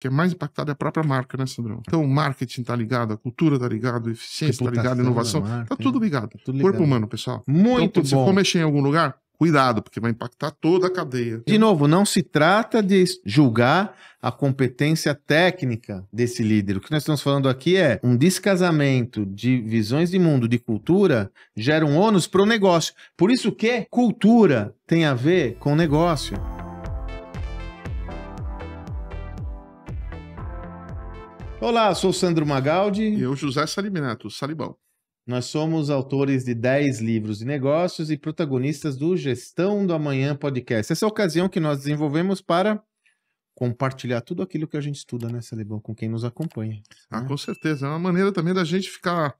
que é mais impactada é a própria marca, né, Sandrão? Então, o marketing tá ligado, a cultura tá ligada, a eficiência Reputação tá ligada, a inovação, tá marca, né? tá tudo ligado. Tudo ligado. Corpo humano, pessoal. Muito então, bom. Se for mexer em algum lugar, cuidado, porque vai impactar toda a cadeia. De novo, não se trata de julgar a competência técnica desse líder. O que nós estamos falando aqui é um descasamento de visões de mundo, de cultura, gera um ônus para o negócio. Por isso que cultura tem a ver com negócio. Olá, sou Sandro Magaldi. E eu, José Saliminato, Salibão. Nós somos autores de 10 livros de negócios e protagonistas do Gestão do Amanhã Podcast. Essa é a ocasião que nós desenvolvemos para compartilhar tudo aquilo que a gente estuda, né, Salibão, com quem nos acompanha. Ah, né? com certeza. É uma maneira também da gente ficar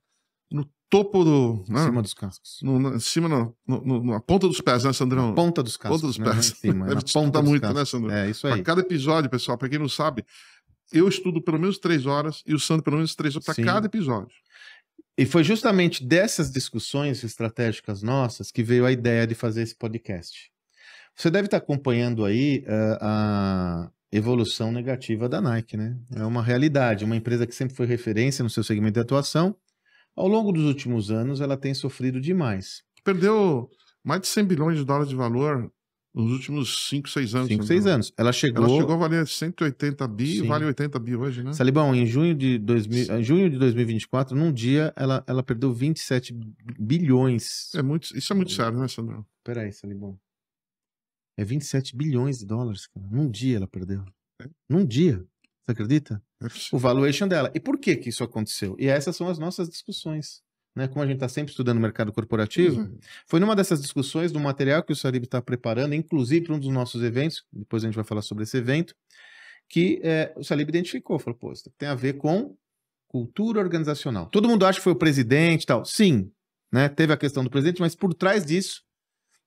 no topo do. Em né? cima dos cascos. No, no, em cima, no, no, na ponta dos pés, né, Sandrão? Na ponta dos cascos. Ponta dos né, pés. Né? Sim, é, na ponta muito, cascos. né, Sandrão? É, isso aí. Para cada episódio, pessoal, para quem não sabe, eu estudo pelo menos três horas e o Sandro pelo menos três horas para cada episódio. E foi justamente dessas discussões estratégicas nossas que veio a ideia de fazer esse podcast. Você deve estar acompanhando aí uh, a evolução negativa da Nike, né? É uma realidade, uma empresa que sempre foi referência no seu segmento de atuação. Ao longo dos últimos anos, ela tem sofrido demais. Perdeu mais de 100 bilhões de dólares de valor nos últimos 5, 6 anos. 5, 6 anos. Ela chegou... Ela chegou a valer 180 bi Sim. vale 80 bi hoje, né? Salibão, em junho de, 2000, em junho de 2024, num dia, ela, ela perdeu 27 bilhões. É muito, isso é muito sério, né, Sandrão? Peraí, Salibão. É 27 bilhões de dólares, cara. Num dia ela perdeu. É. Num dia. Você acredita? É o valuation dela. E por que que isso aconteceu? E essas são as nossas discussões né, como a gente está sempre estudando o mercado corporativo, uhum. foi numa dessas discussões do material que o Sarib está preparando, inclusive para um dos nossos eventos, depois a gente vai falar sobre esse evento, que é, o Salib identificou, falou, pô, isso tem a ver com cultura organizacional. Todo mundo acha que foi o presidente e tal. Sim, né, teve a questão do presidente, mas por trás disso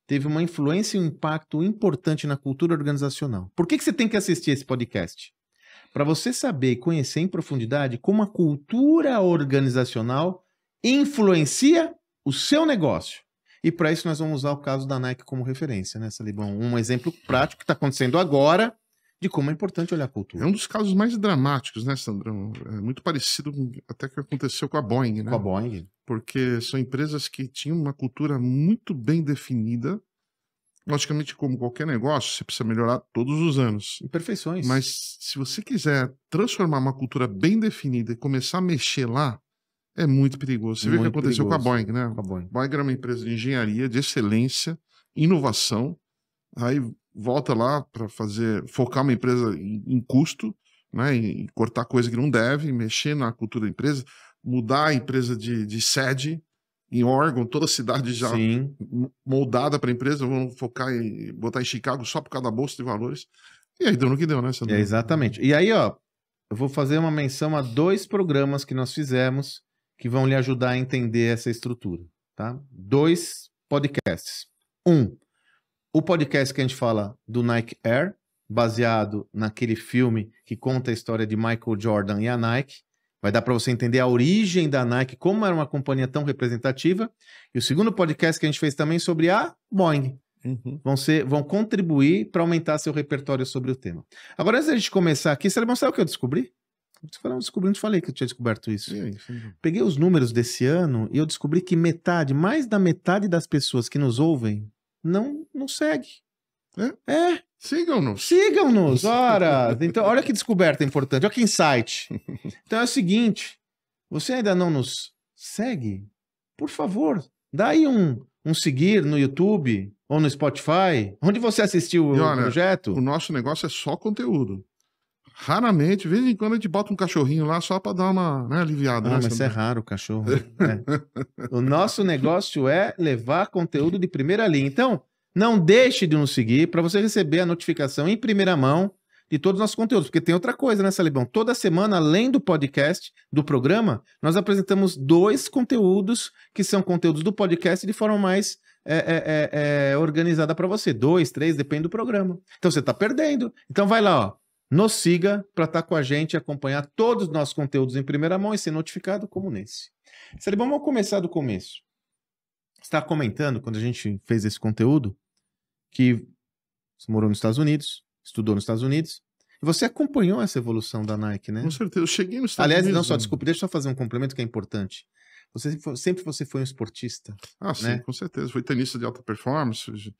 teve uma influência e um impacto importante na cultura organizacional. Por que, que você tem que assistir esse podcast? Para você saber e conhecer em profundidade como a cultura organizacional influencia o seu negócio. E para isso nós vamos usar o caso da Nike como referência, né, Salibão? Um exemplo prático que está acontecendo agora de como é importante olhar a cultura. É um dos casos mais dramáticos, né, Sandrão? É muito parecido com até que aconteceu com a Boeing, né? Com a Boeing. Porque são empresas que tinham uma cultura muito bem definida. Logicamente, como qualquer negócio, você precisa melhorar todos os anos. Imperfeições. Mas se você quiser transformar uma cultura bem definida e começar a mexer lá, é muito perigoso. Você muito o que aconteceu perigoso. Né? com a Boeing, né? a Boeing. Boeing era uma empresa de engenharia, de excelência, inovação. Aí volta lá para fazer focar uma empresa em, em custo, né? Em, em cortar coisa que não deve, mexer na cultura da empresa, mudar a empresa de, de sede em Oregon, toda a cidade já Sim. moldada para a empresa, vamos focar em botar em Chicago só por causa da bolsa de valores. E aí deu no que deu, né? É, exatamente. E aí, ó, eu vou fazer uma menção a dois programas que nós fizemos que vão lhe ajudar a entender essa estrutura. Tá? Dois podcasts. Um, o podcast que a gente fala do Nike Air, baseado naquele filme que conta a história de Michael Jordan e a Nike. Vai dar para você entender a origem da Nike, como era uma companhia tão representativa. E o segundo podcast que a gente fez também sobre a Boeing. Uhum. Vão, ser, vão contribuir para aumentar seu repertório sobre o tema. Agora, antes da gente começar aqui, você vai mostrar o que eu descobri? foram descobrindo, te falei que eu tinha descoberto isso. Peguei os números desse ano e eu descobri que metade, mais da metade das pessoas que nos ouvem, não, não segue. É? é. Sigam-nos. Sigam-nos, ora! Então, olha que descoberta importante, olha que insight. Então é o seguinte: você ainda não nos segue? Por favor, dá aí um, um seguir no YouTube ou no Spotify, onde você assistiu o projeto. O nosso negócio é só conteúdo. Raramente, de vez em quando a gente bota um cachorrinho lá só para dar uma né, aliviada. Ah, né, mas é raro o cachorro. é. O nosso negócio é levar conteúdo de primeira linha. Então, não deixe de nos seguir para você receber a notificação em primeira mão de todos os nossos conteúdos. Porque tem outra coisa, né, Salibão? Toda semana, além do podcast, do programa, nós apresentamos dois conteúdos que são conteúdos do podcast de forma mais é, é, é, é organizada para você. Dois, três, depende do programa. Então você está perdendo. Então vai lá, ó. Nos siga para estar tá com a gente e acompanhar todos os nossos conteúdos em primeira mão e ser notificado como nesse. Celibão, vamos começar do começo. Você está comentando, quando a gente fez esse conteúdo, que você morou nos Estados Unidos, estudou nos Estados Unidos, e você acompanhou essa evolução da Nike, né? Com certeza, eu cheguei nos Estados Aliás, Unidos. Aliás, não, só, né? desculpe, deixa eu só fazer um complemento que é importante. Você sempre você foi um esportista. Ah, né? sim, com certeza. Foi tenista de alta performance,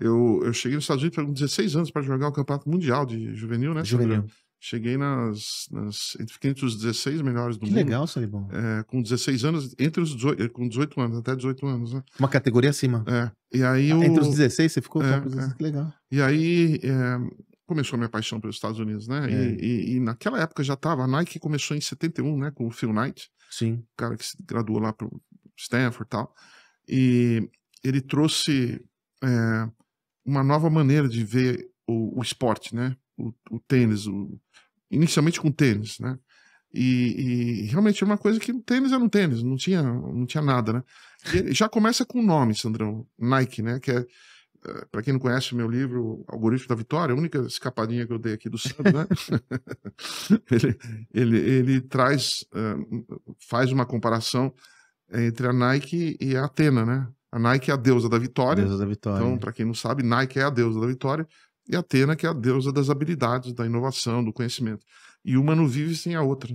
eu, eu cheguei nos Estados Unidos com 16 anos para jogar o Campeonato Mundial de Juvenil, né? Juvenil. Cheguei nas, nas entre, entre os 16 melhores do que mundo. Que legal, Salibão. É, com 16 anos, entre os 18, com 18 anos, até 18 anos, né? Uma categoria acima. É. E aí eu... Entre os 16 você ficou? É, é. Que legal. E aí é, começou a minha paixão pelos Estados Unidos, né? E, é. e, e, naquela época já tava, a Nike começou em 71, né? Com o Phil Knight. Sim. O cara que se graduou lá pro Stanford e tal. E ele trouxe... É, uma nova maneira de ver o, o esporte, né? O, o tênis, o, inicialmente com tênis, né? E, e, realmente é uma coisa que tênis era um tênis, não tinha, não tinha nada, né? E já começa com o nome, Sandrão, Nike, né? Que é, eh, para quem não conhece o meu livro Algoritmo da Vitória, a única escapadinha que eu dei aqui do Sandro, né? ele, ele, ele traz, eh, faz uma comparação entre a Nike e a Atena, né? A Nike é a deusa da vitória. Deusa da vitória. Então, para quem não sabe, Nike é a deusa da vitória e Atena que é a deusa das habilidades, da inovação, do conhecimento. E uma não vive sem a outra.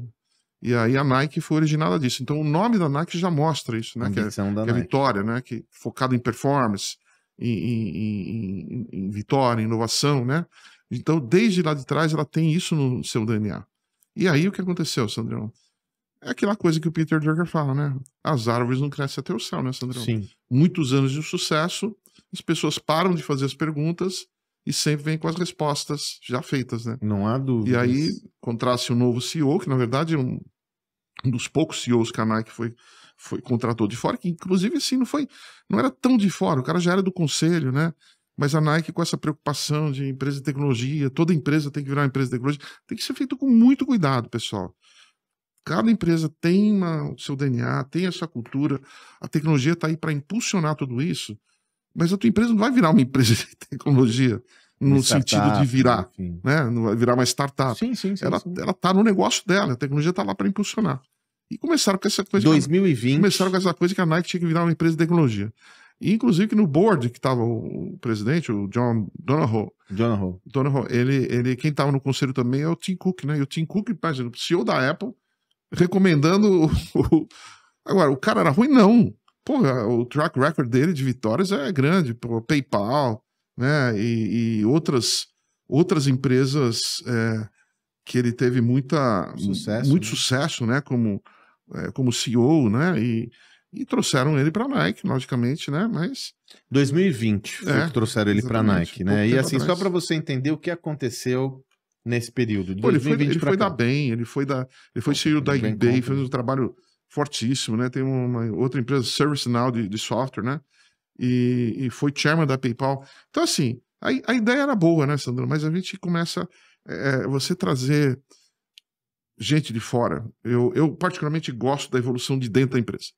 E aí a Nike foi originada disso. Então o nome da Nike já mostra isso, né? A que é, que é vitória, né? Que focado em performance, em, em, em, em, vitória, em inovação, né? Então desde lá de trás ela tem isso no seu DNA. E aí o que aconteceu, Sandrão? É aquela coisa que o Peter Drucker fala, né? As árvores não crescem até o céu, né, Sandrão? Sim. Muitos anos de sucesso, as pessoas param de fazer as perguntas e sempre vêm com as respostas já feitas, né? Não há dúvida. E aí, contrasse um novo CEO, que na verdade é um, um dos poucos CEOs que a Nike foi, foi, contratou de fora, que inclusive assim não foi, não era tão de fora, o cara já era do conselho, né? Mas a Nike com essa preocupação de empresa de tecnologia, toda empresa tem que virar uma empresa de tecnologia, tem que ser feito com muito cuidado, pessoal. Cada empresa tem uma, o seu DNA, tem a sua cultura, a tecnologia está aí para impulsionar tudo isso, mas a tua empresa não vai virar uma empresa de tecnologia no startup, sentido de virar, enfim. né? Não vai virar uma startup. Sim, sim, sim. Ela, está ela tá no negócio dela, a tecnologia está lá para impulsionar. E começaram com essa coisa. 2020. Que, começaram com essa coisa que a Nike tinha que virar uma empresa de tecnologia. E, inclusive que no board que estava o presidente, o John Donahoe. Donahoe. Donahoe. Ele, ele, quem estava no conselho também é o Tim Cook, né? E o Tim Cook, imagina, o CEO da Apple, recomendando. Agora, o cara era ruim? Não. pô o track record dele de vitórias é grande. Pô, PayPal, né? E, e, outras, outras empresas é, que ele teve muita, sucesso, muito né? sucesso, né? Como, é, como CEO, né? E, e trouxeram ele para Nike, logicamente, né? Mas 2020 é, que trouxeram ele para Nike, né? E assim, atrás. só para você entender o que aconteceu nesse período? Pô, ele foi, ele foi da bem, ele foi da, ele foi cheio da eBay, fez um trabalho fortíssimo, né? Tem uma outra empresa, ServiceNow de, de software, né? E, e, foi chairman da PayPal. Então assim, a, a ideia era boa, né, Sandro? Mas a gente começa é, é, você trazer gente de fora. Eu, eu particularmente gosto da evolução de dentro da empresa.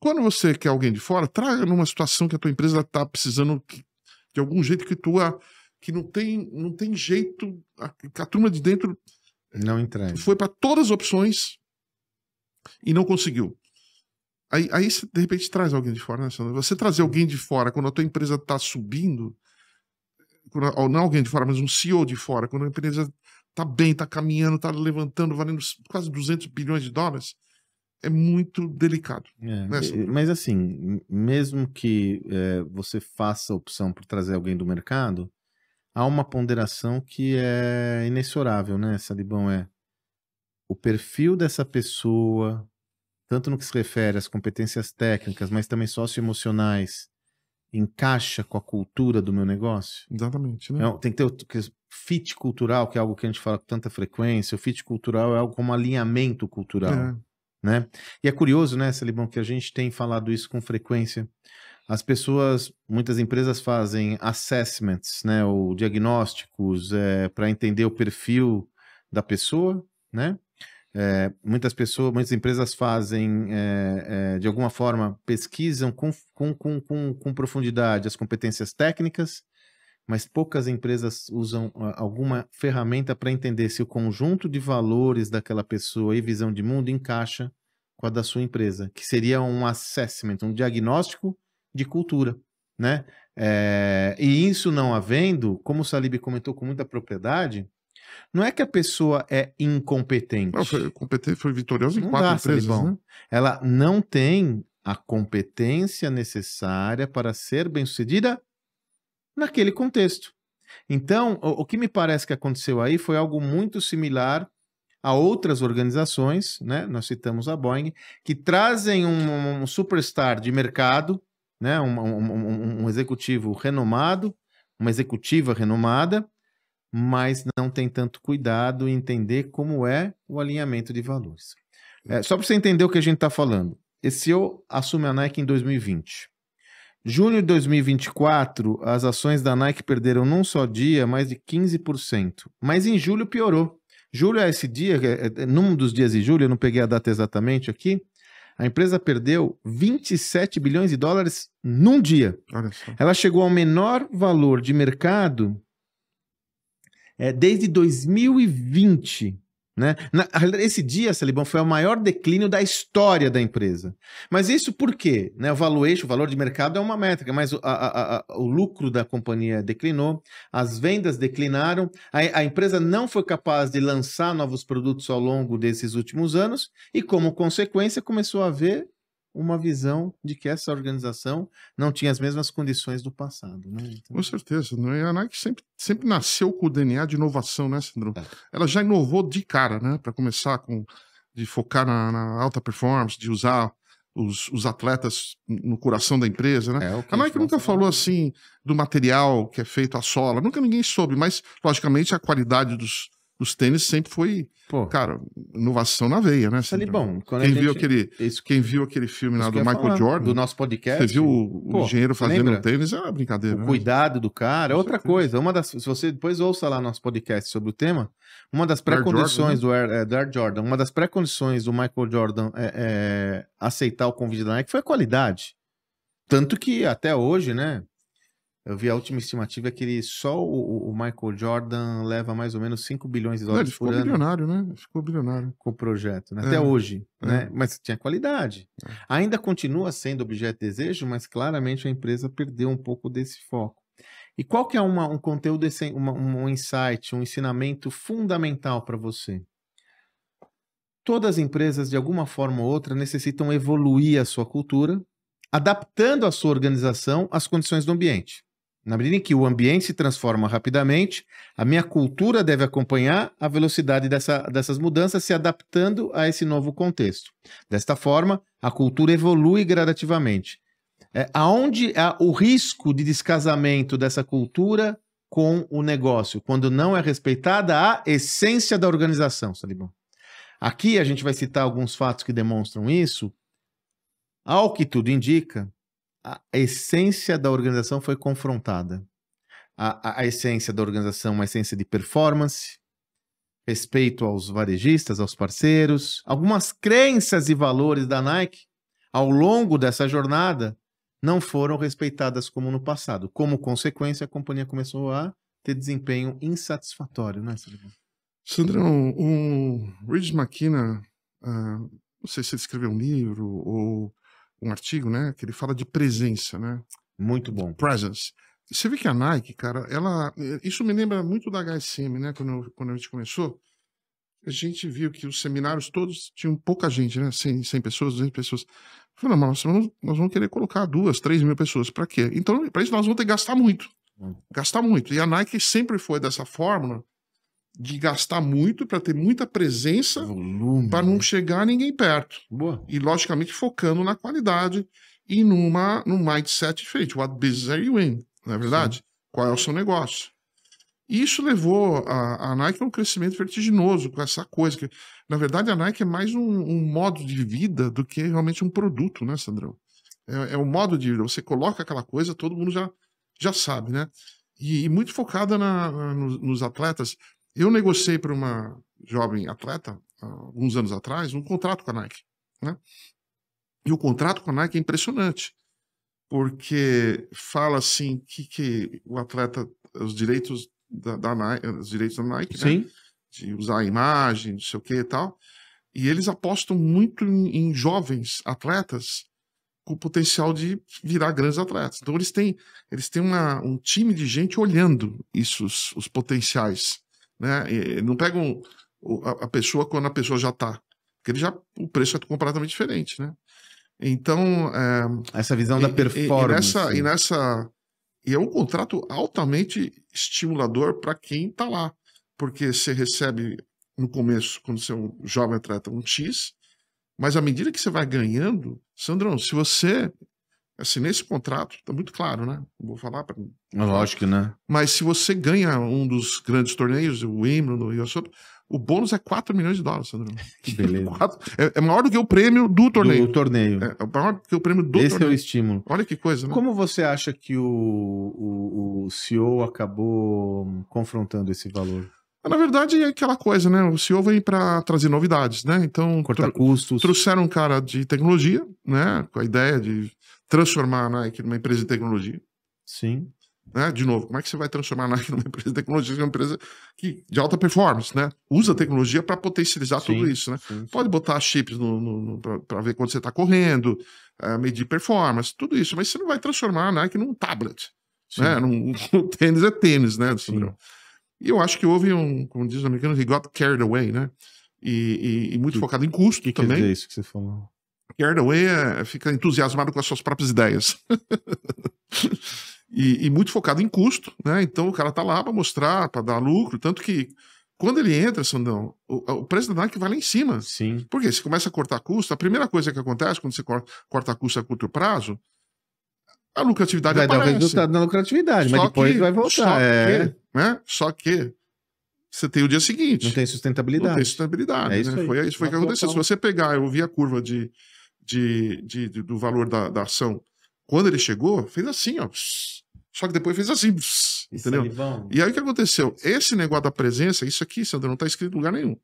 Quando você quer alguém de fora, traga numa situação que a tua empresa está precisando de algum jeito que tua que não tem, não tem jeito. A, a turma de dentro. Não entrega. Foi para todas as opções e não conseguiu. Aí, aí você, de repente, traz alguém de fora, né, Sandra? Você trazer alguém de fora quando a tua empresa está subindo, quando, não alguém de fora, mas um CEO de fora, quando a empresa está bem, está caminhando, está levantando, valendo quase 200 bilhões de dólares, é muito delicado. É, né, mas assim, mesmo que é, você faça a opção por trazer alguém do mercado, há uma ponderação que é inexorável, né, Salibão? É o perfil dessa pessoa, tanto no que se refere às competências técnicas, mas também socioemocionais, encaixa com a cultura do meu negócio? Exatamente, né? É, tem que ter o é fit cultural, que é algo que a gente fala com tanta frequência. O fit cultural é algo como alinhamento cultural, é. né? E é curioso, né, Salibão, que a gente tem falado isso com frequência as pessoas, muitas empresas fazem assessments, né, ou diagnósticos é, eh, para entender o perfil da pessoa, né? É, muitas pessoas, muitas empresas fazem, é, de alguma forma, pesquisam com, com, com, com, profundidade as competências técnicas, mas poucas empresas usam ah, alguma ferramenta para entender se o conjunto de valores daquela pessoa e visão de mundo encaixa com a da sua empresa, que seria um assessment, um diagnóstico de cultura, né? É, e isso não havendo, como o Salib comentou com muita propriedade, não é que a pessoa é incompetente. Não, foi, competente, foi vitoriosa em não quatro dá, empresas, Salibão. né? Ela não tem a competência necessária para ser bem-sucedida naquele contexto. Então, o, o que me parece que aconteceu aí foi algo muito similar a outras organizações, né? Nós citamos a Boeing, que trazem um, um superstar de mercado, né? Um, um, um executivo renomado, uma executiva renomada, mas não tem tanto cuidado em entender como é o alinhamento de valores. É, só para você entender o que a gente está falando. Esse eu assume a Nike em 2020. Junho de 2024, as ações da Nike perderam num só dia mais de 15%. Mas em julho piorou. Julho é esse dia, é, é, é, num dos dias de julho, eu não peguei a data exatamente aqui, a empresa perdeu 27 bilhões de dólares num dia. Ela chegou ao menor valor de mercado é, desde 2020. Né? Na, esse dia, Salibão, foi o maior declínio da história da empresa. Mas isso por quê? Né? O valuation, o valor de mercado é uma métrica, mas o, a, a, o lucro da companhia declinou, as vendas declinaram, a, a, empresa não foi capaz de lançar novos produtos ao longo desses últimos anos e, como consequência, começou a ver uma visão de que essa organização não tinha as mesmas condições do passado. Né? Então... Com certeza. Né? A Nike sempre, sempre nasceu com o DNA de inovação, né, Sandro? É. Ela já inovou de cara, né? Para começar com de focar na, na, alta performance, de usar os, os, atletas no coração da empresa, né? É, okay, a Nike nunca falou né? assim do material que é feito a sola, nunca ninguém soube, mas logicamente a qualidade dos, os tênis sempre foi, Pô. cara, inovação na veia, né? Sempre. Bom, quem, gente... viu aquele, é isso... quem viu aquele filme isso lá do Michael falar, Jordan, do nosso podcast, você viu o, Pô, engenheiro fazendo lembra? tênis, é uma brincadeira. O né? cuidado do cara, outra coisa, uma das, se você depois ouça lá nosso podcast sobre o tema, uma das né? pré-condições do, Air, é, do Air Jordan, uma das pré-condições do Michael Jordan é, é, aceitar o convite da Nike foi a qualidade. Tanto que até hoje, né? Eu vi a última estimativa que ele só o, o Michael Jordan leva mais ou menos 5 bilhões de dólares por ano. Ele ficou bilionário, né? Ficou bilionário. Com o projeto, né? é, até hoje, é. né? Mas tinha qualidade. É. Ainda continua sendo objeto de desejo, mas claramente a empresa perdeu um pouco desse foco. E qual que é uma, um conteúdo, uma, um insight, um ensinamento fundamental para você? Todas as empresas, de alguma forma ou outra, necessitam evoluir a sua cultura, adaptando a sua organização às condições do ambiente. Na medida em que o ambiente se transforma rapidamente, a minha cultura deve acompanhar a velocidade dessa, dessas mudanças, se adaptando a esse novo contexto. Desta forma, a cultura evolui gradativamente. É, aonde há o risco de descasamento dessa cultura com o negócio, quando não é respeitada a essência da organização, Salibão? Aqui a gente vai citar alguns fatos que demonstram isso. Ao que tudo indica, a essência da organização foi confrontada. A, a, a essência da organização, é uma essência de performance, respeito aos varejistas, aos parceiros, algumas crenças e valores da Nike ao longo dessa jornada não foram respeitadas como no passado. Como consequência, a companhia começou a ter desempenho insatisfatório, né, Sandrão? Sandrão, o Ridge McKenna, uh, não sei se ele escreveu um livro ou um artigo, né, que ele fala de presença, né? Muito bom. Presence. Você vê que a Nike, cara, ela. É, isso me lembra muito da HSM, né? Quando, eu, quando a gente começou, a gente viu que os seminários todos tinham pouca gente, né? 100, 100 pessoas, 200 pessoas. Falei, não, nós vamos, nós vamos querer colocar duas, três mil pessoas. Para quê? Então, para isso, nós vamos ter que gastar muito. Hum. Gastar muito. E a Nike sempre foi dessa fórmula de gastar muito para ter muita presença para não né? chegar ninguém perto. Boa. E logicamente focando na qualidade e numa num mindset diferente. What business are you in? Não é verdade? Sim. Qual é o seu negócio? isso levou a, a Nike a um crescimento vertiginoso com essa coisa que, na verdade, a Nike é mais um, um modo de vida do que realmente um produto, né, Sandrão? É, é um modo de vida. Você coloca aquela coisa, todo mundo já já sabe, né? E, e muito focada na, na, nos, nos atletas eu negociei para uma jovem atleta, alguns anos atrás, um contrato com a Nike. Né? E o contrato com a Nike é impressionante, porque fala assim que, que o atleta, os direitos da, da Nike, os direitos da Nike, né? Sim. Né? de usar a imagem, não sei o que e tal. E eles apostam muito em, em, jovens atletas com potencial de virar grandes atletas. Então eles têm, eles têm uma, um time de gente olhando isso, os, os potenciais né? não pega a pessoa quando a pessoa já está. Porque ele já, o preço é completamente diferente. Né? Então. É, Essa visão e, da performance. E, nessa, e nessa. E é um contrato altamente estimulador para quem está lá. Porque você recebe no começo, quando você é um jovem atleta, um X, mas à medida que você vai ganhando, Sandrão, se você assim nesse contrato, tá muito claro, né? Não vou falar para. É lógico, né? Mas se você ganha um dos grandes torneios, o Wimbledon e o Soto o bônus é 4 milhões de dólares, Sandro. Que beleza. É, é, maior do que o prêmio do torneio. Do torneio. É, é, maior do que o prêmio do Esse torneio. Esse é o estímulo. Olha que coisa, né? Como você acha que o, o, o CEO acabou confrontando esse valor? Ah, na verdade, é aquela coisa, né? O CEO vem para trazer novidades, né? Então, Cortar custos. trouxeram um cara de tecnologia, né? Com a ideia de transformar a Nike numa empresa de tecnologia. Sim. Né? De novo, como é que você vai transformar a Nike numa empresa de tecnologia, é uma empresa que, de alta performance, né? Usa tecnologia para potencializar sim, tudo isso, né? Sim, Pode botar chips para ver quando você está correndo, uh, medir performance, tudo isso, mas você não vai transformar a Nike num tablet, né? Num, o tênis é tênis, né? E eu acho que houve um, como diz os americanos, he got carried away, né? E, e, e muito que, focado em custo que também. Quer dizer isso que você falou que Hardaway é, fica entusiasmado com as suas próprias ideias. e, e, muito focado em custo, né? Então o cara tá lá para mostrar, para dar lucro, tanto que quando ele entra, Sandão, o, o preço da Nike vai lá em cima. Sim. Porque se começa a cortar custo, a primeira coisa que acontece quando você corta, corta custo a curto prazo, a lucratividade vai aparece. dar resultado na lucratividade, só mas depois que, vai voltar. Só, é. que, né? só que você tem o dia seguinte. Não tem sustentabilidade. Não tem sustentabilidade. É isso né? Foi isso foi que aconteceu. É se você pegar, eu vi a curva de de, de, de do valor da, da, ação. Quando ele chegou, fez assim, ó. só que depois fez assim, entendeu? E aí o que aconteceu? Esse negócio da presença, isso aqui, Sandro, não está escrito em lugar nenhum.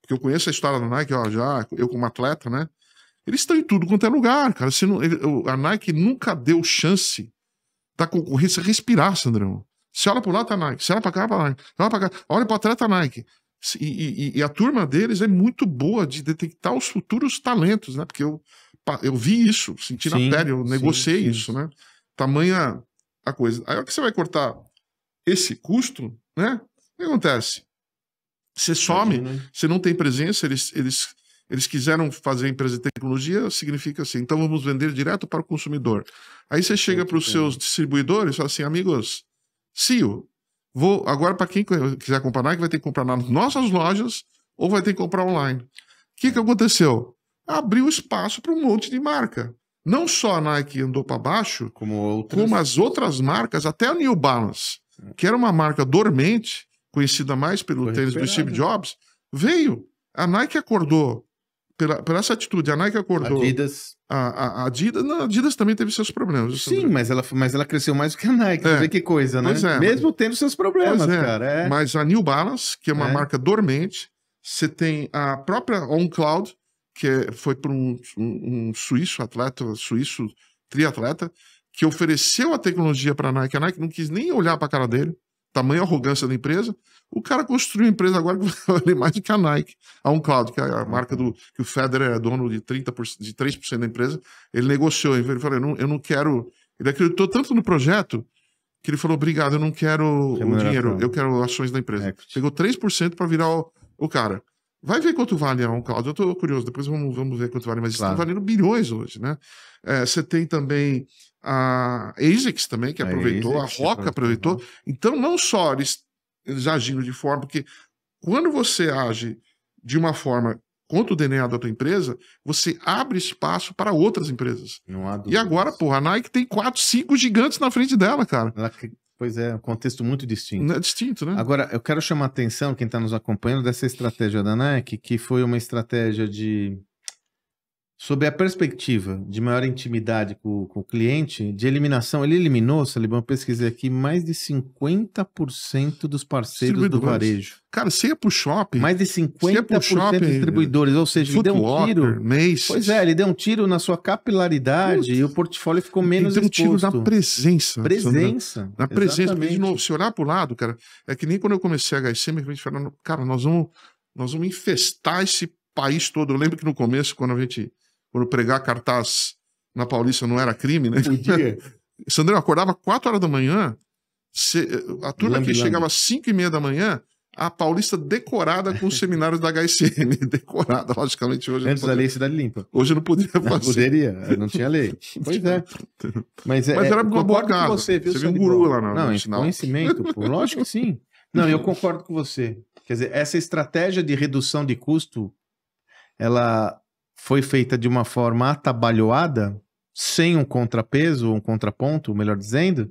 Porque eu conheço a história da Nike, ó, já, eu como atleta, né? Eles estão em tudo quanto é lugar, cara. Se não, ele, a Nike nunca deu chance da concorrência respirar, Sandrão. se olha pro lado, tá Nike. se olha para cá, tá Nike. se olha para cá, olha pro atleta, tá Nike. E, e, e, a turma deles é muito boa de detectar os futuros talentos, né? Porque eu, eu vi isso, senti sim, na pele, eu negociei sim, sim. isso, né? Tamanha a coisa. Aí o que você vai cortar esse custo, né? O que acontece? Você some, Imagina. você não tem presença, eles, eles, eles quiseram fazer empresa de tecnologia, significa assim, então vamos vender direto para o consumidor. Aí você chega para os seus distribuidores e fala assim, amigos, CEO, Vou agora para quem quiser comprar Nike vai ter que comprar nas nossas lojas ou vai ter que comprar online. O que, que aconteceu? Abriu espaço para um monte de marca. Não só a Nike andou para baixo, como, outras. como as outras marcas, até a New Balance, que era uma marca dormente, conhecida mais pelo Foi tênis do Steve Jobs, veio. A Nike acordou pela, pela essa atitude. A Nike acordou. Adidas. A, a, a Adidas, não, a Adidas também teve seus problemas. Sim, mas ela, mas ela cresceu mais do que a Nike. É. Vê que coisa, né? É, Mesmo mas... tendo seus problemas, é. cara. É. Mas a New Balance, que é uma é. marca dormente, você tem a própria OnCloud, que é, foi para um, um, um, suíço atleta, suíço triatleta, que ofereceu a tecnologia para a Nike. A Nike não quis nem olhar para a cara dele tamanha arrogância da empresa, o cara construiu uma empresa agora que vale mais do que a Nike, a OnCloud, que é a marca do que o Federer é dono de, 30%, de 3% da empresa. Ele negociou, ele falou: eu não, eu não quero. Ele acreditou tanto no projeto que ele falou: obrigado, eu não quero o dinheiro, eu quero ações da empresa. Equity. Pegou 3% para virar o, o, cara. Vai ver quanto vale a OnCloud. Eu estou curioso, depois vamos, vamos ver quanto vale, mas tá claro. está valendo bilhões hoje, né? É, você tem também a ASICS também, que a aproveitou, ASICS, a Roca aproveitou. Então, não só eles, eles agindo de forma, porque quando você age de uma forma contra o DNA da tua empresa, você abre espaço para outras empresas. Não há E agora, porra, a Nike tem quatro, cinco gigantes na frente dela, cara. Ela, pois é, um contexto muito distinto. É distinto, né? Agora, eu quero chamar a atenção, quem está nos acompanhando, dessa estratégia da Nike, que foi uma estratégia de sob a perspectiva de maior intimidade com, com, o cliente, de eliminação, ele eliminou, Salibão, pesquisei aqui, mais de 50% dos parceiros do varejo. Cara, você ia pro shopping... Mais de 50% ia dos eh, distribuidores, ou seja, ele deu um Walker, tiro... Macy's. Pois é, ele deu um tiro na sua capilaridade Putz, e o portfólio ficou menos ele deu exposto. um tiro na presença. Presença. Na, presença. Exatamente. de novo, se olhar pro lado, cara, é que nem quando eu comecei a HSM, a gente falando, cara, nós vamos, nós vamos infestar esse país todo. Eu lembro que no começo, quando a gente quando pregar cartaz na Paulista não era crime, né? Podia. Sandrão, acordava 4 horas da manhã, eh, a turma que aqui chegava às 5 e meia da manhã, a Paulista decorada com os seminários da HSM. Decorada, logicamente, hoje. Antes poderia... da lei Cidade Limpa. Hoje não poderia fazer. Não poderia, não tinha lei. Pois é. é. Mas, é, Mas era uma boa casa. Você, viu, você viu um guru lá na, não, final. Conhecimento, pô, lógico que sim. Não, eu concordo com você. Quer dizer, essa estratégia de redução de custo, ela foi feita de uma forma atabalhoada, sem um contrapeso, um contraponto, melhor dizendo,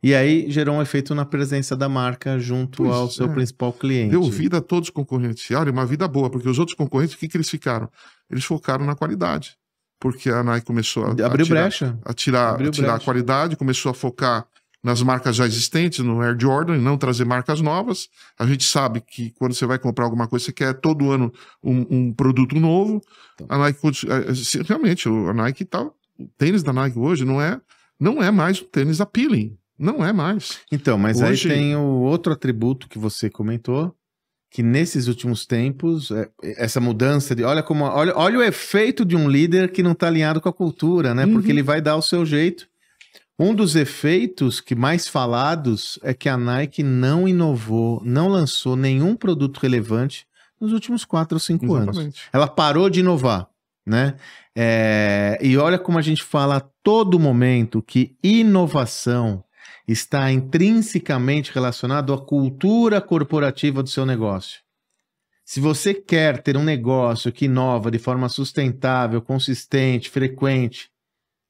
e aí gerou um efeito na presença da marca junto pois ao seu é. principal cliente. Deu vida a todos os concorrentes. E olha, uma vida boa, porque os outros concorrentes, o que, que eles ficaram? Eles focaram na qualidade. Porque a Nike começou a, Abriu a tirar, brecha. a tirar, a, tirar brecha. a qualidade, começou a focar nas marcas já existentes, no Air Jordan, não trazer marcas novas. A gente sabe que quando você vai comprar alguma coisa, você quer todo ano um, um produto novo. Então. A Nike, eh, eh, realmente, a Nike tá, o tênis da Nike hoje não é, não é mais um tênis appealing. Não é mais. Então, mas hoje... aí tem o outro atributo que você comentou, que nesses últimos tempos, é, é, essa mudança de. Olha como. Olha, olha o efeito de um líder que não está alinhado com a cultura, né? Uhum. Porque ele vai dar o seu jeito um dos efeitos que mais falados é que a Nike não inovou, não lançou nenhum produto relevante nos últimos quatro ou cinco Exatamente. anos. Ela parou de inovar, né? É, e olha como a gente fala a todo momento que inovação está intrinsecamente relacionado à cultura corporativa do seu negócio. Se você quer ter um negócio que inova de forma sustentável, consistente, frequente,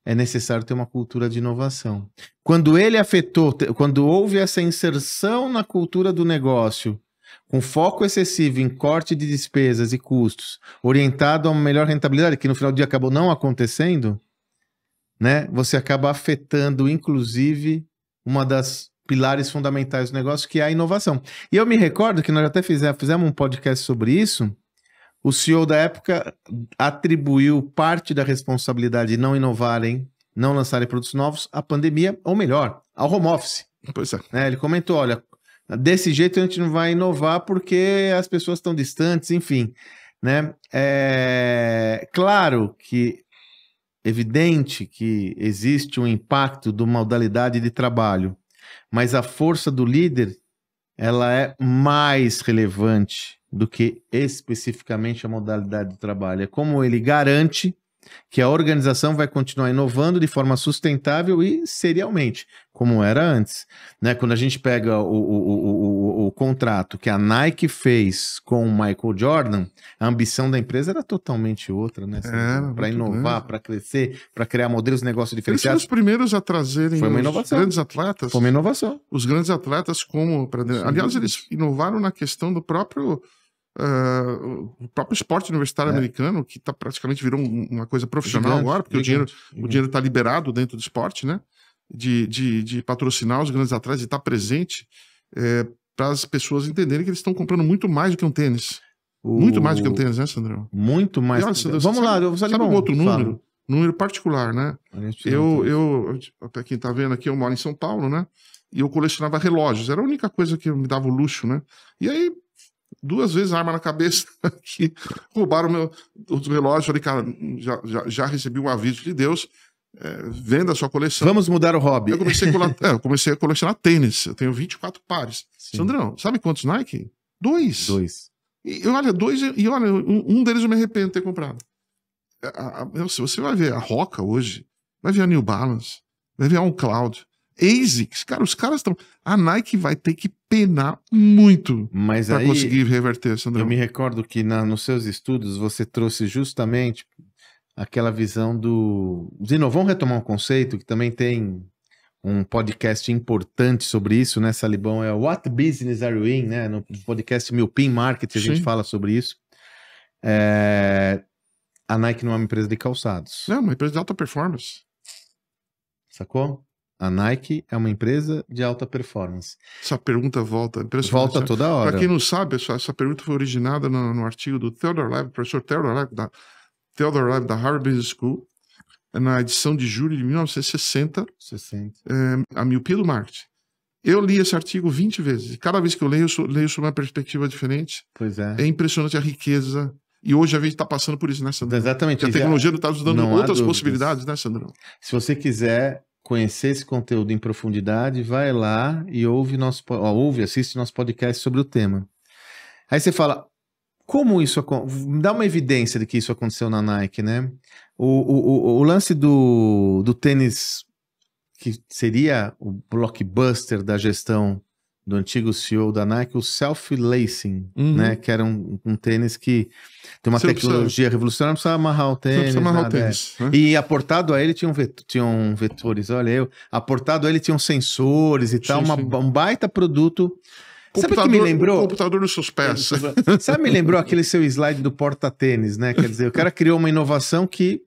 é necessário ter uma cultura de inovação. Quando ele afetou, quando houve essa inserção na cultura do negócio, com foco excessivo em corte de despesas e custos, orientado a uma melhor rentabilidade, que no final do dia acabou não acontecendo, né? Você acaba afetando, inclusive, uma das pilares fundamentais do negócio, que é a inovação. E eu me recordo que nós até fizemos, fizemos um podcast sobre isso, o CEO da época atribuiu parte da responsabilidade de não inovarem, não lançarem produtos novos à pandemia, ou melhor, ao home office. Pois é. é ele comentou: olha, desse jeito a gente não vai inovar porque as pessoas estão distantes, enfim. Né? É claro que evidente que existe um impacto da modalidade de trabalho, mas a força do líder ela é mais relevante do que especificamente a modalidade do trabalho. É como ele garante que a organização vai continuar inovando de forma sustentável e serialmente, como era antes. Né? Quando a gente pega o, o, o, o contrato que a Nike fez com o Michael Jordan, a ambição da empresa era totalmente outra, né? É, assim, para inovar, para crescer, para criar modelos de negócio diferenciados. Eles foram os primeiros a trazerem Foi uma inovação. os grandes atletas. Foi uma inovação. Os grandes atletas como... Pra... Aliás, eles inovaram na questão do próprio Uh, o próprio esporte universitário é. americano, que tá, praticamente virou um, uma coisa profissional gigante, agora, porque gigante, o dinheiro está liberado dentro do esporte, né? De, de, de patrocinar os grandes atletas e estar tá presente é, eh, para as pessoas entenderem que eles estão comprando muito mais do que um tênis. O... Muito mais do que um tênis, né, Sandrão? Muito mais. E, olha, Vamos sabe, lá, eu vou sabe um outro número? Fala. Número particular, né? Eu, eu, até quem está vendo aqui, eu moro em São Paulo, né? E eu colecionava relógios. Era a única coisa que me dava o luxo, né? E aí, duas vezes a arma na cabeça que roubaram meu, o relógio. Falei, cara, já, já, já recebi um aviso de Deus. É, venda a sua coleção. Vamos mudar o hobby. Eu comecei a, colecionar, é, eu comecei a colecionar tênis. Eu tenho 24 pares. Sim. Sandrão, sabe quantos Nike? Dois. Dois. E olha, dois, e olha, um deles eu me arrependo de ter comprado. É, a, você vai ver a Roca hoje, vai ver a New Balance, vai ver a On Cloud, ASICS, cara, os caras estão. A Nike vai ter que penar muito para conseguir reverter, Sandrão. Eu me recordo que na, nos seus estudos você trouxe justamente aquela visão do. Zino, vamos retomar um conceito que também tem um podcast importante sobre isso, né, Salibão? É What Business Are You In, né? No podcast Pin Market a Sim. gente fala sobre isso. É... A Nike não é uma empresa de calçados. Não, é uma empresa de alta performance. Sacou? A Nike é uma empresa de alta performance. Essa pergunta volta. Volta né? toda hora. Para quem não sabe, essa, essa pergunta foi originada no, no artigo do Theodore Lev, professor Theodore Lev, da, Theodore Lev, da Harvard Business School, na edição de julho de 1960, 60. É, A Miopia do Marketing. Eu li esse artigo 20 vezes. cada vez que eu leio, eu sou, leio sobre uma perspectiva diferente. Pois é. É impressionante a riqueza e hoje a gente está passando por isso, né, Sandrão? Exatamente. a é tecnologia está nos dando outras possibilidades, né, Sandrão? Se você quiser conhecer esse conteúdo em profundidade, vai lá e ouve, nosso, ouve assiste nosso podcast sobre o tema. Aí você fala, como isso dá uma evidência de que isso aconteceu na Nike, né? O, o, o, o lance do, do tênis que seria o blockbuster da gestão do antigo CEO da Nike, o self-lacing, uhum. né? Que era um, um, tênis que tem uma Você tecnologia precisa... revolucionária, não precisava amarrar o tênis. amarrar nada, o é. tênis. É. Né? E aportado a ele tinham, vet... tinham vetores, olha eu. Aportado a ele tinham sensores e sim, tal, uma, sim. um baita produto. Sabe o que me lembrou? O computador nos seus pés. Sabe me lembrou aquele seu slide do porta-tênis, né? Quer dizer, o cara criou uma inovação que.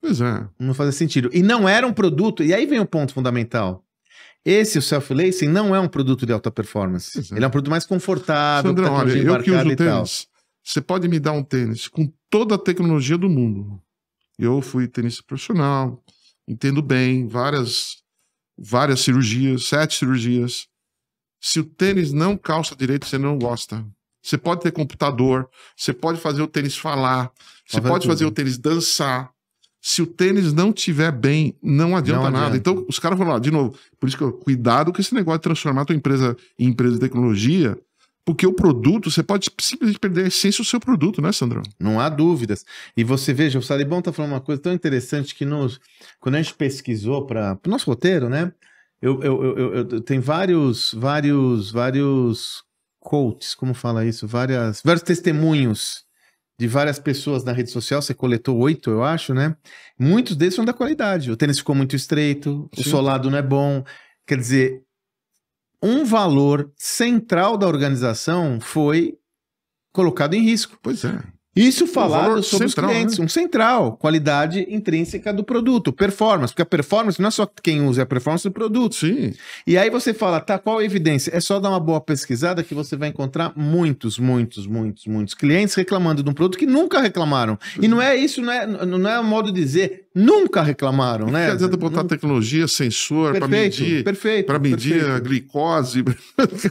Pois é. Não fazia sentido. E não era um produto. E aí vem o ponto fundamental esse, o self-lacing, não é um produto de alta performance. Exato. Ele é um produto mais confortável, Sandrão, olha, eu que uso tênis, você pode me dar um tênis com toda a tecnologia do mundo. Eu fui tenista profissional, entendo bem, várias, várias cirurgias, sete cirurgias. Se o tênis não calça direito, você não gosta. Você pode ter computador, você pode fazer o tênis falar, você pode fazer o tênis dançar, se o tênis não tiver bem, não adianta, não adianta. nada. Então, os caras vão lá, de novo, por isso que eu, cuidado com esse negócio de transformar a tua empresa em empresa de tecnologia, porque o produto, você pode simplesmente perder a essência do seu produto, né, Sandrão? Não há dúvidas. E você veja, o Salibão tá falando uma coisa tão interessante que nos, quando a gente pesquisou para o nosso roteiro, né? Eu, eu, eu, eu, eu tem vários, vários, vários quotes, como fala isso? Várias, vários testemunhos de várias pessoas na rede social, você coletou oito, eu acho, né? Muitos deles são da qualidade. O tênis ficou muito estreito, Sim. o solado não é bom. Quer dizer, um valor central da organização foi colocado em risco. Pois é. Isso falado sobre central, os né? clientes, né? um central, qualidade intrínseca do produto, performance, porque a performance não é só quem usa, é a performance do produto. Sim. E aí você fala, tá, qual a evidência? É só dar uma boa pesquisada que você vai encontrar muitos, muitos, muitos, muitos clientes reclamando de um produto que nunca reclamaram. E não é isso, não é, não é um modo de dizer nunca reclamaram, né? Quer dizer, botar não... Hum. tecnologia, sensor para medir, perfeito, para medir perfeito. a glicose,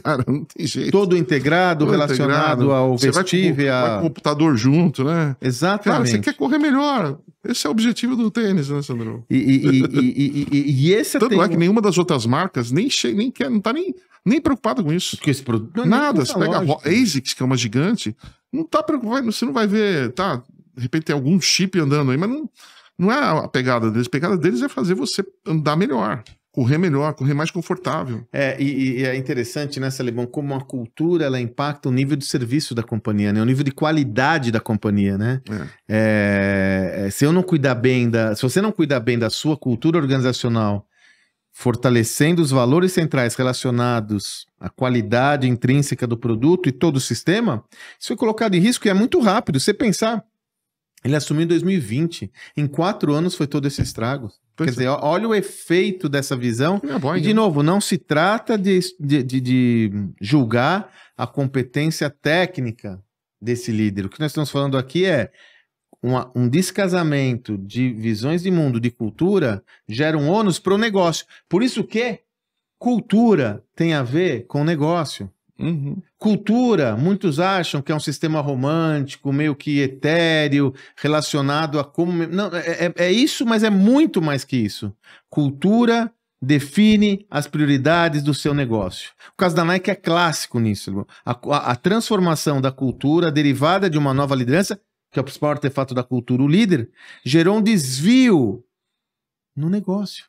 cara, não tem jeito. Todo integrado, Todo relacionado integrado. ao vestível, você vai, com, a... vai com o computador junto, né? Exatamente. Cara, você quer correr melhor. Esse é o objetivo do tênis, né, Sandro? E, e, e, e, e esse Tanto tem... é que nenhuma das outras marcas nem, che... nem quer, não tá nem, nem preocupado com isso. Porque esse produto... Não, é Nada, você pega a ASICS, que é uma gigante, não tá preocupado, você não vai ver, tá, de repente tem algum chip andando aí, mas não não é a pegada deles, a pegada deles é fazer você andar melhor correr melhor, correr mais confortável. É, e, e é interessante, né, Salibão, como a cultura ela impacta o nível de serviço da companhia, né? O nível de qualidade da companhia, né? É. é. É, se eu não cuidar bem da. Se você não cuidar bem da sua cultura organizacional, fortalecendo os valores centrais relacionados à qualidade intrínseca do produto e todo o sistema, isso é colocado em risco e é muito rápido. Você pensar ele assumiu em 2020. Em quatro anos foi todo esse estrago. Pois Quer é. dizer, olha o efeito dessa visão. É e, de novo, não se trata de, de, de, de julgar a competência técnica desse líder. O que nós estamos falando aqui é uma, um descasamento de visões de mundo, de cultura, gera um ônus para o negócio. Por isso que cultura tem a ver com negócio. Uhum. Cultura, muitos acham que é um sistema romântico, meio que etéreo, relacionado a como. Não, é, é, é isso, mas é muito mais que isso. Cultura define as prioridades do seu negócio. O caso da Nike é clássico nisso. A, a, a transformação da cultura derivada de uma nova liderança, que é o principal artefato da cultura, o líder, gerou um desvio no negócio,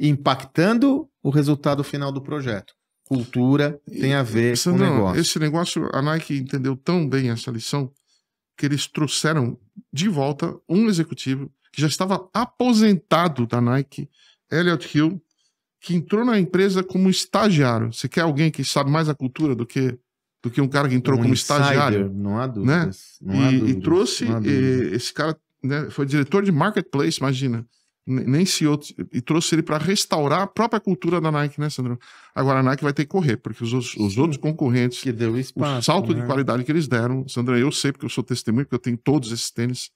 impactando o resultado final do projeto cultura tem a ver com negócio. Esse negócio, a Nike entendeu tão bem essa lição que eles trouxeram de volta um executivo que já estava aposentado da Nike, Elliot Hill, que entrou na empresa como estagiário. Você quer alguém que sabe mais a cultura do que do que um cara que entrou um como insider, estagiário? Né? Não há dúvidas. Né? Não há e, dúvidas, e trouxe há dúvidas. esse cara, né, foi diretor de marketplace, imagina nem se outro, e trouxe ele para restaurar a própria cultura da Nike, né, Sandro? Agora a Nike vai ter que correr, porque os, outros, os outros concorrentes, que deu espaço, o salto né? de qualidade que eles deram, Sandro, eu sei porque eu sou testemunho, porque eu tenho todos esses tênis,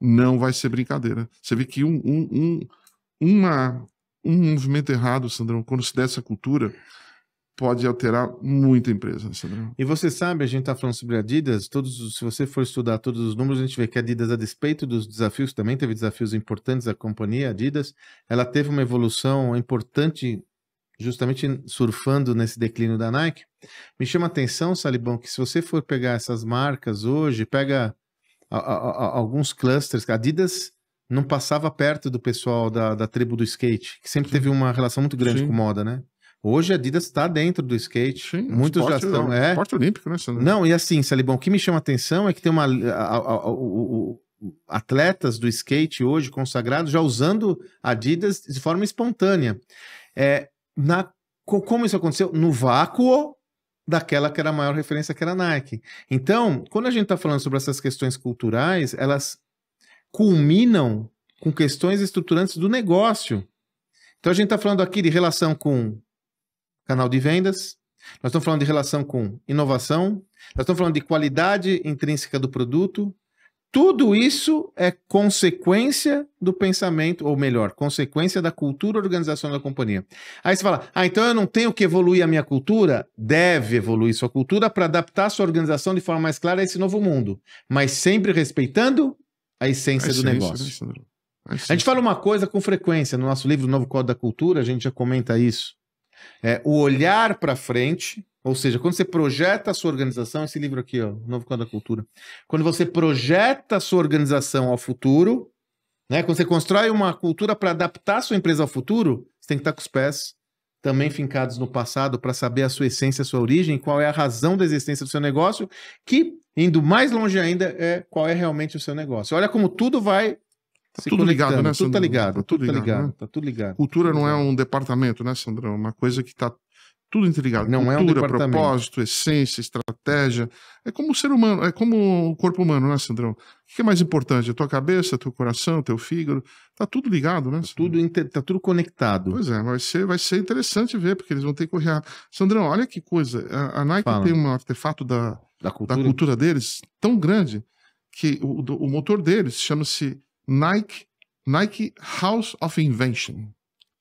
não vai ser brincadeira. Você vê que um, um, um, uma, um movimento errado, Sandrão, quando se der essa cultura, pode alterar muita empresa. Sandra. E você sabe, a gente está falando sobre a Adidas, todos, se você for estudar todos os números, a gente vê que a Adidas, a despeito dos desafios, também teve desafios importantes, a companhia Adidas, ela teve uma evolução importante justamente surfando nesse declínio da Nike. Me chama a atenção, Salibão, que se você for pegar essas marcas hoje, pega a, a, a, alguns clusters, a Adidas não passava perto do pessoal da, da tribo do skate, que sempre Sim. teve uma relação muito grande Sim. com moda, né? Hoje a Adidas está dentro do skate. Sim, Muitos esporte, já estão. É, é. Esporte olímpico, né? Sandra? Não, e assim, Celibão, o que me chama a atenção é que tem uma. A, a, o, o, atletas do skate hoje consagrados já usando Adidas de forma espontânea. É, na, como isso aconteceu? No vácuo daquela que era a maior referência, que era a Nike. Então, quando a gente está falando sobre essas questões culturais, elas culminam com questões estruturantes do negócio. Então, a gente está falando aqui de relação com canal de vendas, nós estamos falando de relação com inovação, nós estamos falando de qualidade intrínseca do produto. Tudo isso é consequência do pensamento, ou melhor, consequência da cultura organizacional da companhia. Aí você fala, ah, então eu não tenho que evoluir a minha cultura? Deve evoluir sua cultura para adaptar sua organização de forma mais clara a esse novo mundo, mas sempre respeitando a essência, a essência do negócio. essência. a gente fala uma coisa com frequência no nosso livro Novo Código da Cultura, a gente já comenta isso. É, o olhar para frente, ou seja, quando você projeta a sua organização, esse livro aqui, ó, o Novo Código da Cultura, quando você projeta a sua organização ao futuro, né, quando você constrói uma cultura para adaptar a sua empresa ao futuro, você tem que estar tá com os pés também fincados no passado para saber a sua essência, a sua origem, qual é a razão da existência do seu negócio, que, indo mais longe ainda, é qual é realmente o seu negócio. Olha como tudo vai Tá tudo ligado, né? Tudo tá Sandrão? tá ligado, tá tudo, ligado, ligado né? tá tudo ligado. Cultura não é um departamento, né, Sandrão? É uma coisa que tá tudo interligado. Não Cultura, é um propósito, essência, estratégia. É como o ser humano, é como o corpo humano, né, Sandrão? O que é mais importante? A tua cabeça, teu coração, teu fígado. Tá tudo ligado, né? Tá Sandrão? Tudo inter... Tá tudo conectado. Pois é, vai ser, vai ser interessante ver, porque eles vão ter que correr. Sandrão, olha que coisa. A, a Nike Fala. tem um artefato da, da cultura. da, cultura. deles tão grande que o, o motor deles chama-se Nike, Nike House of Invention.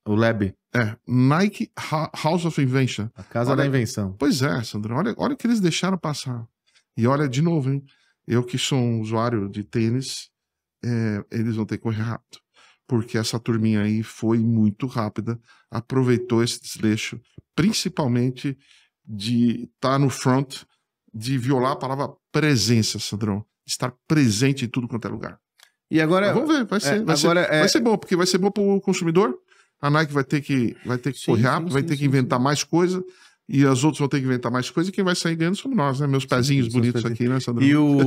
O Lab. É, Nike House of Invention. A casa olha, da invenção. Pois é, Sandro. Olha, olha o que eles deixaram passar. E olha, de novo, hein? Eu que sou um usuário de tênis, é, eles vão ter que correr rápido. Porque essa turminha aí foi muito rápida, aproveitou esse desleixo, principalmente de estar tá no front, de violar a palavra presença, Sandrão. Estar presente em tudo quanto é lugar. E agora. Mas vamos ver, vai é, ser. É, vai, agora, ser é... vai ser bom, porque vai ser bom para o consumidor. A Nike vai ter que, vai ter que sim, correr vai ter que inventar mais coisa e as outras vão ter que inventar mais coisa, e quem vai sair ganhando somos nós, né? Meus pezinhos sim, sim, bonitos aqui, né, Sandro? E, o...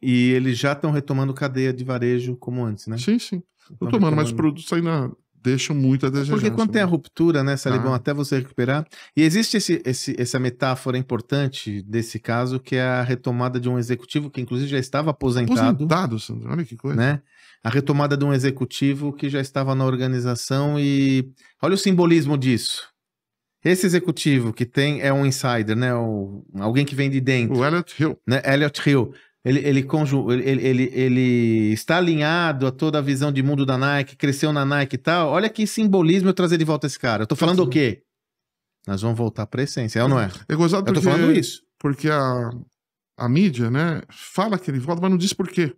e eles já estão retomando cadeia de varejo como antes, né? Sim, sim. Estão tomando retomando. mais produtos aí na deixam muito a desejar. Porque quando tem a ruptura, né, Salibão, ah. até você recuperar. E existe esse, esse, essa metáfora importante desse caso, que é a retomada de um executivo que, inclusive, já estava aposentado. Aposentado, Sandro, olha que coisa. Né? A retomada de um executivo que já estava na organização e. Olha o simbolismo disso. Esse executivo que tem é um insider, né? O, alguém que vem de dentro. O Elliot Hill. Né? Elliot Hill ele, ele, ele, ele, ele está alinhado a toda a visão de mundo da Nike, cresceu na Nike e tal. Olha que simbolismo eu trazer de volta esse cara. Eu tô falando Sim. o quê? Nós vamos voltar pra essência, é ou não é? É gozado eu tô falando isso. Porque a, a mídia, né, fala que ele volta, mas não diz por quê.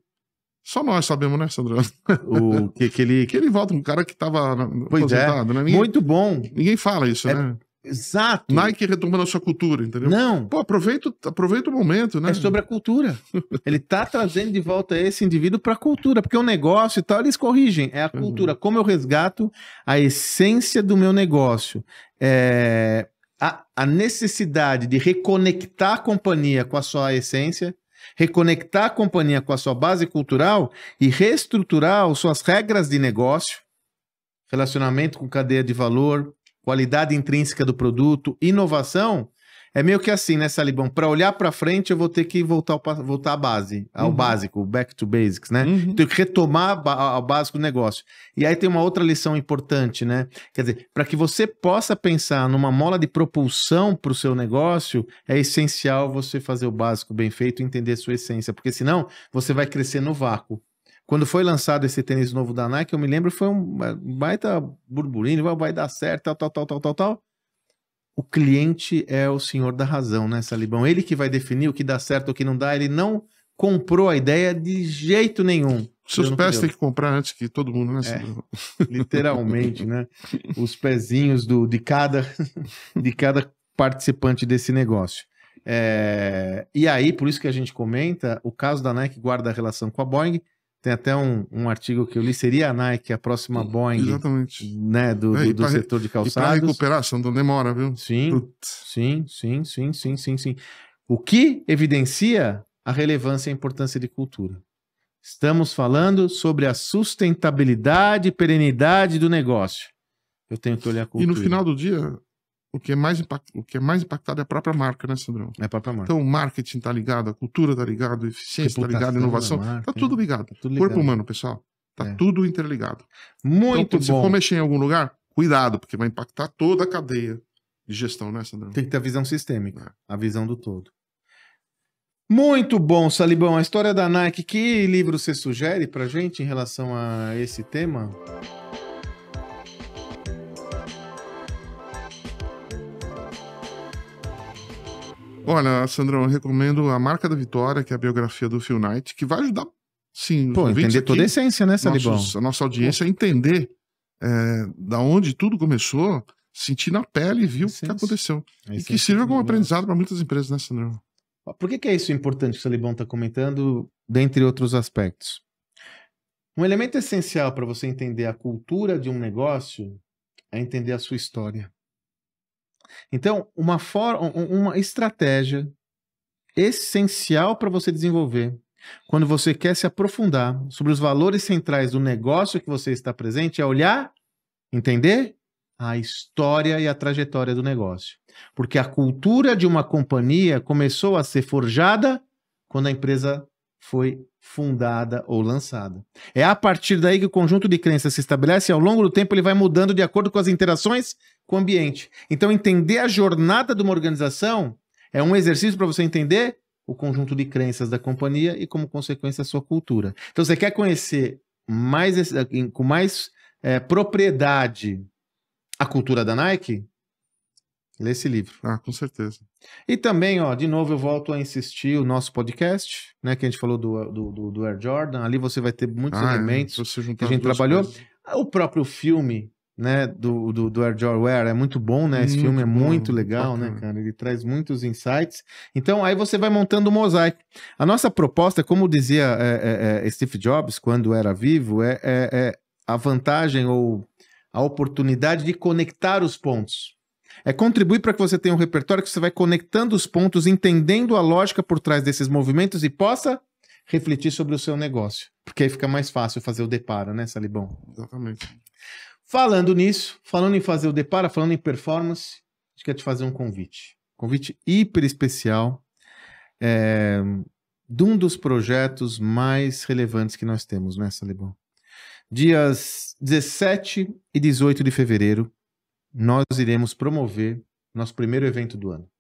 Só nós sabemos, né, Sandro? O que, que ele. que ele volta um cara que estava pois é. aposentado, é. né? Ninguém, Muito bom. Ninguém fala isso, é, né? Exato. Nike retomando a sua cultura, entendeu? Não. Pô, aproveita, aproveita o momento, né? É sobre a cultura. ele tá trazendo de volta esse indivíduo para a cultura, porque o negócio e tal, eles corrigem. É a uhum. cultura. Como eu resgato a essência do meu negócio. É, a, a necessidade de reconectar a companhia com a sua essência reconectar a companhia com a sua base cultural e reestruturar suas regras de negócio, relacionamento com cadeia de valor, qualidade intrínseca do produto, inovação, é meio que assim, né, Salibão? Para olhar para frente, eu vou ter que voltar, ao, voltar à base, ao uhum. básico, back to basics, né? Uhum. Tenho que retomar ao básico do negócio. E aí tem uma outra lição importante, né? Quer dizer, para que você possa pensar numa mola de propulsão para o seu negócio, é essencial você fazer o básico bem feito e entender sua essência, porque senão você vai crescer no vácuo. Quando foi lançado esse tênis novo da Nike, eu me lembro, foi um é, baita burburinho, vai dar certo, tal, tal, tal, tal, tal, tal. O cliente é o senhor da razão, né, Salibão? Ele que vai definir o que dá certo, o que não dá. Ele não comprou a ideia de jeito nenhum. Seus pés têm que comprar antes que todo mundo, né? É, literalmente, né? Os pezinhos do, de, cada, de cada participante desse negócio. É, e aí, por isso que a gente comenta, o caso da Nike guarda a relação com a Boeing, tem até um, um artigo que eu li, seria a Nike a próxima Boeing Exatamente. Né, do, é, do, do pra, setor de calçados. E recuperar, recuperação não demora, viu? Sim, sim, sim, sim, sim, sim, sim. O que evidencia a relevância e a importância de cultura. Estamos falando sobre a sustentabilidade e perenidade do negócio. Eu tenho que olhar a cultura. E no final do dia, o que, é mais impact, o que é mais impactado é a própria marca, né, Sandrão? É a própria marca. Então, o marketing tá ligado, a cultura tá ligado, a eficiência Reputação tá ligada, a inovação. Tá marca, tá, tudo é. ligado. tá tudo ligado. Corpo humano, pessoal. Tá é. tudo interligado. Muito então, bom. Se for mexer em algum lugar, cuidado, porque vai impactar toda a cadeia de gestão, né, Sandrão? Tem que ter a visão sistêmica, é. a visão do todo. Muito bom, Salibão. A história da Nike, que livro você sugere pra gente em relação a esse tema? Olha, Sandrão, eu recomendo A Marca da Vitória, que é a biografia do Phil Knight, que vai ajudar, sim, Pô, entender aqui, toda a essência, né, Salibão? Nossos, a nossa audiência a entender é, da onde tudo começou, sentir na pele e viu o que aconteceu. E que sirva como aprendizado para muitas empresas, né, Sandrão? Por que, que é isso importante que o Salibão está comentando, dentre outros aspectos? Um elemento essencial para você entender a cultura de um negócio é entender a sua história. Então, uma, forma, uma estratégia essencial para você desenvolver quando você quer se aprofundar sobre os valores centrais do negócio que você está presente é olhar, entender a história e a trajetória do negócio. Porque a cultura de uma companhia começou a ser forjada quando a empresa foi fundada ou lançada. É a partir daí que o conjunto de crenças se estabelece e ao longo do tempo ele vai mudando de acordo com as interações com o ambiente. Então, entender a jornada de uma organização é um exercício para você entender o conjunto de crenças da companhia e, como consequência, a sua cultura. Então, você quer conhecer mais, eh, com mais é, propriedade a cultura da Nike? Lê esse livro. Ah, com certeza. E também, ó, de novo eu volto a insistir o nosso podcast, né, que a gente falou do, do, do Air Jordan. Ali você vai ter muitos ah, é, elementos é, que a gente trabalhou. Coisas. O próprio filme né, do, do, do Erjor É muito bom, né? Esse muito filme é muito legal, né, bacana. né, cara? Ele traz muitos insights. Então, aí você vai montando o um mosaico. A nossa proposta, como dizia é, é, é Steve Jobs quando era vivo, é, é, é a vantagem ou a oportunidade de conectar os pontos. É contribuir para que você tenha um repertório que você vai conectando os pontos, entendendo a lógica por trás desses movimentos e possa refletir sobre o seu negócio. Porque aí fica mais fácil fazer o deparo, né, Salibão? Exatamente. Falando nisso, falando em fazer o Depara, falando em performance, a gente quer te fazer um convite. Convite hiper especial é, de um dos projetos mais relevantes que nós temos, né, Salibão? Dias 17 e 18 de fevereiro, nós iremos promover nosso primeiro evento do ano.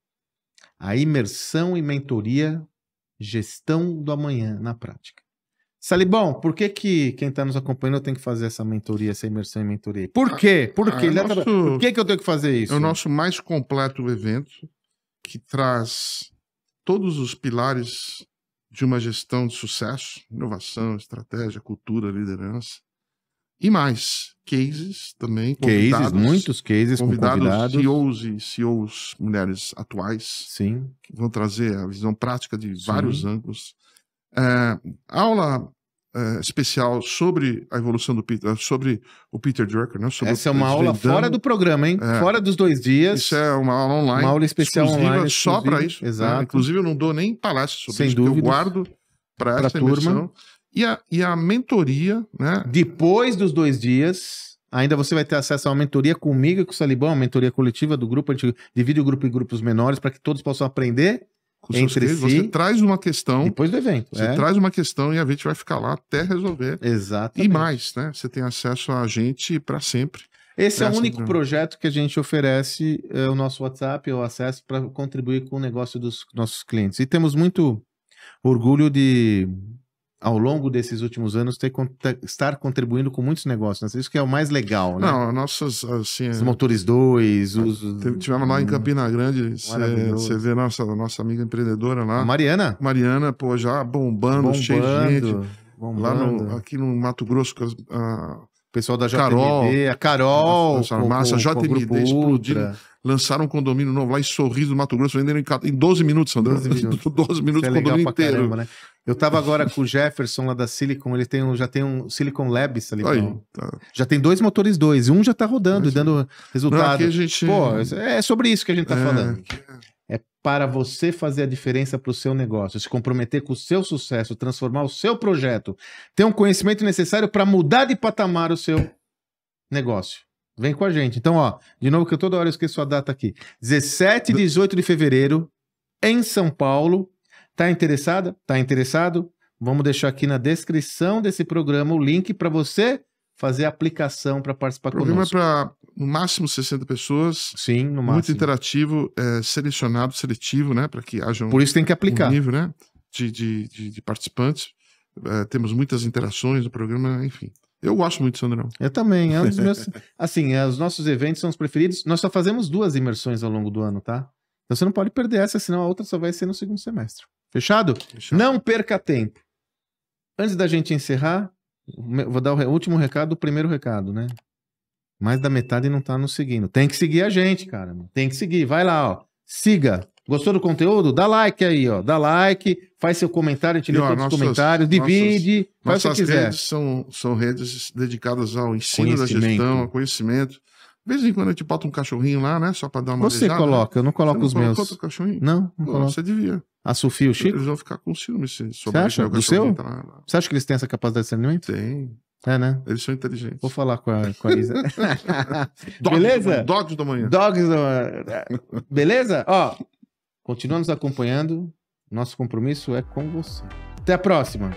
A imersão e mentoria Gestão do Amanhã na Prática. Salibão, por que, que quem está nos acompanhando tem que fazer essa mentoria, essa imersão em mentoria? Ah, por quê? Por, quê? É nosso... por que, que eu tenho que fazer isso? É o nosso mais completo evento que traz todos os pilares de uma gestão de sucesso, inovação, estratégia, cultura, liderança e mais cases também. Cases, muitos cases convidados, convidados. CEOs e CEOs mulheres atuais. Sim. Que vão trazer a visão prática de Sim. vários ângulos. É, aula é, especial sobre a evolução do Peter, sobre o Peter Drucker, né? Sobre Essa é uma aula fora do programa, hein? É, fora dos dois dias. Isso é uma aula online. Uma aula especial online. Exclusiva. Só para isso. Né? Exato. Né? Inclusive, eu não dou nem palestra sobre Sem isso, dúvidas. eu guardo para essa turma. E a, e a mentoria, né? Depois dos dois dias. Ainda você vai ter acesso a uma mentoria comigo e com o Salibão, uma mentoria coletiva do grupo, a gente divide o grupo em grupos menores para que todos possam aprender com seus clientes, si, você traz uma questão. Depois do evento. Você é. traz uma questão e a gente vai ficar lá até resolver. Exato. E mais, né? Você tem acesso a gente para sempre. Esse é o único é projeto que a gente oferece é, o nosso WhatsApp, o acesso para contribuir com o negócio dos nossos clientes. E temos muito orgulho de ao longo desses últimos anos ter, estar contribuindo com muitos negócios. Né? Isso que é o mais legal, né? Não, nossas assim, os motores 2, é, os tivemos lá em Campina Grande, você vê nossa nossa amiga empreendedora lá, Mariana. Mariana, pô, já bombando, bombando cheio de gente. Bombando. Lá no, aqui no Mato Grosso, a, pessoal da JMD, Carol, a Carol, a nossa massa, JMD explodindo lançaram um condomínio novo lá em Sorriso, Mato Grosso, venderam em 12 minutos, André. 12 minutos, 12 minutos é condomínio inteiro. Caramba, né? Eu tava agora com o Jefferson lá da Silicon, ele tem um, já tem um Silicon Labs ali. Aí, tá. Já tem dois motores dois, um já tá rodando Mas, e é. dando resultado. Não, gente... Pô, é, é sobre isso que a gente tá é... falando. É para você fazer a diferença para o seu negócio, se comprometer com o seu sucesso, transformar o seu projeto, ter um conhecimento necessário para mudar de patamar o seu negócio. Vem com a gente. Então, ó, de novo que eu toda hora esqueço a data aqui. 17 e 18 de fevereiro, em São Paulo. Tá interessada? Tá interessado? Vamos deixar aqui na descrição desse programa o link para você fazer a aplicação para participar o programa Programa é para no máximo 60 pessoas. Sim, no máximo. Muito interativo, é, selecionado, seletivo, né? Para que haja um, Por isso tem que aplicar. Um nível, né? De, de, de, de participantes. É, temos muitas interações no programa, enfim. Eu gosto muito de Sandrão. Eu também. É um dos meus. assim, é, os nossos eventos são os preferidos. Nós só fazemos duas imersões ao longo do ano, tá? Então você não pode perder essa, senão a outra só vai ser no segundo semestre. Fechado? Fechado. Não perca tempo. Antes da gente encerrar, vou dar o último recado, o primeiro recado, né? Mais da metade não tá nos seguindo. Tem que seguir a gente, cara. Tem que seguir. Vai lá, ó. Siga Gostou do conteúdo? Dá like aí, ó. Dá like, faz seu comentário, a gente lê todos os comentários, divide, nossas, faz nossas o que quiser. Redes são, são redes dedicadas ao ensino da gestão, ao conhecimento. De vez em quando a gente bota um cachorrinho lá, né? Só pra dar uma Você beijada. Né? coloca, eu não coloco os meus. Você cachorrinho? Não, não Pô, coloco. Você devia. A Sofia o Chico? Eles vão ficar com ciúme se souber Você acha? É do seu? Tá lá, lá. Você acha que eles têm essa capacidade de saneamento? Tem. É, né? Eles são inteligentes. Vou falar com a, com a Beleza? dogs da manhã. Dogs da manhã. Beleza? Ó, Continua nos acompanhando. Nosso compromisso é com você. Até a próxima!